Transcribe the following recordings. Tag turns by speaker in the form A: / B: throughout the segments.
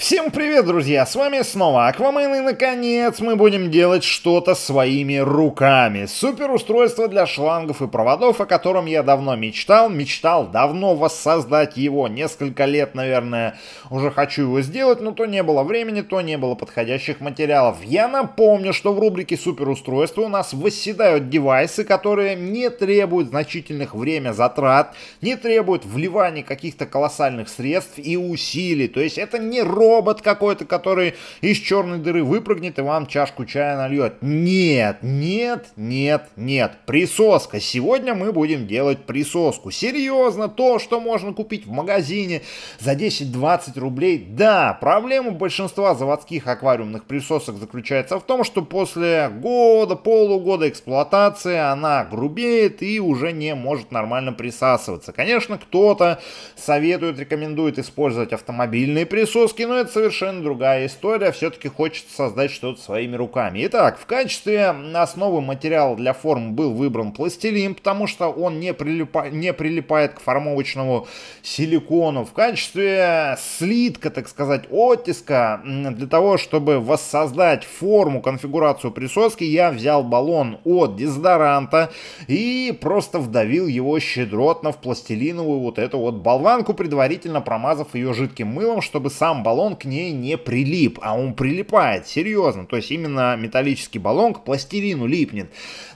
A: Всем привет, друзья! С вами снова Аквамен, и наконец мы будем делать что-то своими руками. Суперустройство для шлангов и проводов, о котором я давно мечтал. Мечтал давно воссоздать его, несколько лет, наверное, уже хочу его сделать, но то не было времени, то не было подходящих материалов. Я напомню, что в рубрике суперустройства у нас восседают девайсы, которые не требуют значительных время затрат, не требуют вливания каких-то колоссальных средств и усилий. То есть это не ровно робот какой-то, который из черной дыры выпрыгнет и вам чашку чая нальет. Нет, нет, нет, нет. Присоска. Сегодня мы будем делать присоску. Серьезно, то, что можно купить в магазине за 10-20 рублей. Да, проблема большинства заводских аквариумных присосок заключается в том, что после года, полугода эксплуатации она грубеет и уже не может нормально присасываться. Конечно, кто-то советует, рекомендует использовать автомобильные присоски, но это совершенно другая история, все-таки хочется создать что-то своими руками. Итак, в качестве основы материала для форм был выбран пластилин, потому что он не, прилипа... не прилипает к формовочному силикону. В качестве слитка, так сказать, оттиска, для того, чтобы воссоздать форму, конфигурацию присоски, я взял баллон от дезодоранта и просто вдавил его щедротно в пластилиновую вот эту вот болванку, предварительно промазав ее жидким мылом, чтобы сам баллон он к ней не прилип, а он прилипает, серьезно. То есть именно металлический баллон к пластилину липнет.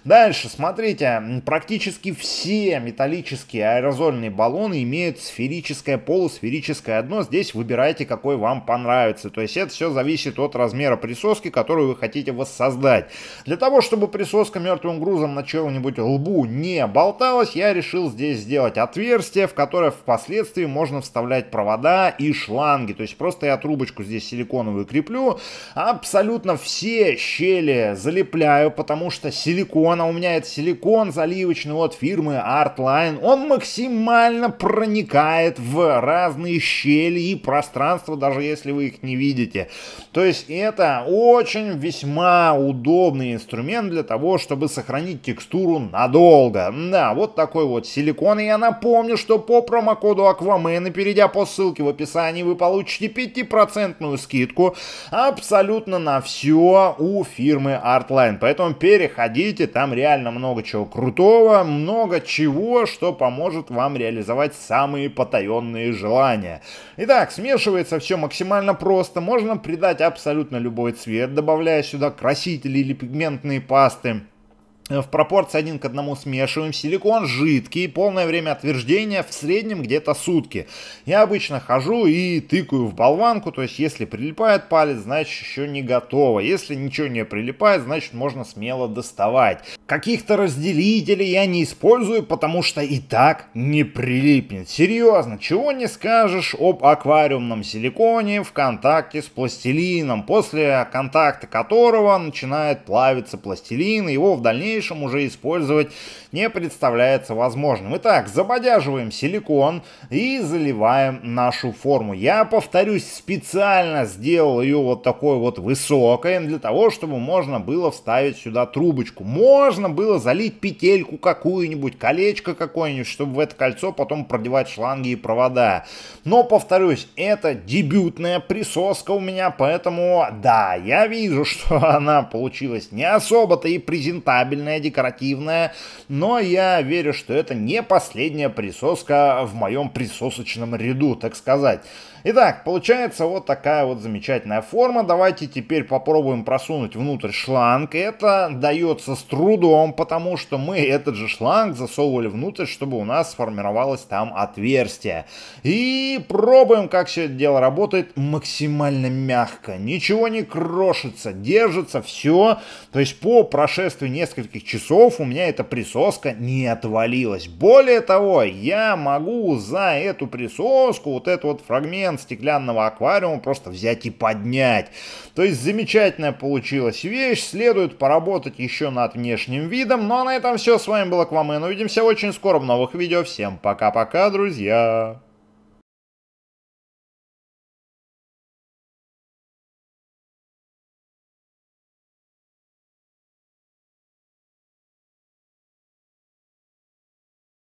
A: Дальше, смотрите, практически все металлические аэрозольные баллоны имеют сферическое, полусферическое дно. Здесь выбирайте, какой вам понравится. То есть это все зависит от размера присоски, которую вы хотите воссоздать. Для того, чтобы присоска мертвым грузом на чего-нибудь лбу не болталась, я решил здесь сделать отверстие, в которое впоследствии можно вставлять провода и шланги. То есть просто я трубочку здесь силиконовую креплю, абсолютно все щели залепляю, потому что силикон, а у меня это силикон заливочный от фирмы Artline, он максимально проникает в разные щели и пространства, даже если вы их не видите. То есть это очень весьма удобный инструмент для того, чтобы сохранить текстуру надолго. Да, вот такой вот силикон. И я напомню, что по промокоду Аквамена, перейдя по ссылке в описании, вы получите 5 10% скидку абсолютно на все у фирмы Artline. Поэтому переходите, там реально много чего крутого, много чего, что поможет вам реализовать самые потаенные желания. Итак, смешивается все максимально просто. Можно придать абсолютно любой цвет, добавляя сюда красители или пигментные пасты. Э, в пропорции один к одному смешиваем. Силикон жидкий, полное время отверждения в среднем где-то сутки. Я обычно хожу и тыкаю в болванку, то есть если прилипает палец, значит еще не готово. Если ничего не прилипает, значит можно смело доставать. Каких-то разделителей я не использую, потому что и так не прилипнет. Серьезно, чего не скажешь об аквариумном силиконе в контакте с пластилином, после контакта которого начинает плавиться пластилин, и его в дальнейшем уже использовать не представляется возможным. Итак, забодяживаем силикон и заливаем нашу форму. Я, повторюсь, специально сделал ее вот такой вот высокой, для того, чтобы можно было вставить сюда трубочку. Можно можно было залить петельку какую-нибудь, колечко какое-нибудь, чтобы в это кольцо потом продевать шланги и провода. Но, повторюсь, это дебютная присоска у меня, поэтому, да, я вижу, что она получилась не особо-то и презентабельная, декоративная, но я верю, что это не последняя присоска в моем присосочном ряду, так сказать. Итак, получается вот такая вот замечательная форма. Давайте теперь попробуем просунуть внутрь шланг. Это дается с трудом трудом, потому что мы этот же шланг засовывали внутрь, чтобы у нас сформировалось там отверстие. И пробуем, как все это дело работает, максимально мягко. Ничего не крошится, держится все. То есть по прошествии нескольких часов у меня эта присоска не отвалилась. Более того, я могу за эту присоску вот этот вот фрагмент стеклянного аквариума просто взять и поднять. То есть замечательная получилась вещь. Следует поработать еще над внешней внешним видом. Ну а на этом все. С вами был Аквамен. Увидимся очень скоро в новых видео. Всем пока-пока, друзья.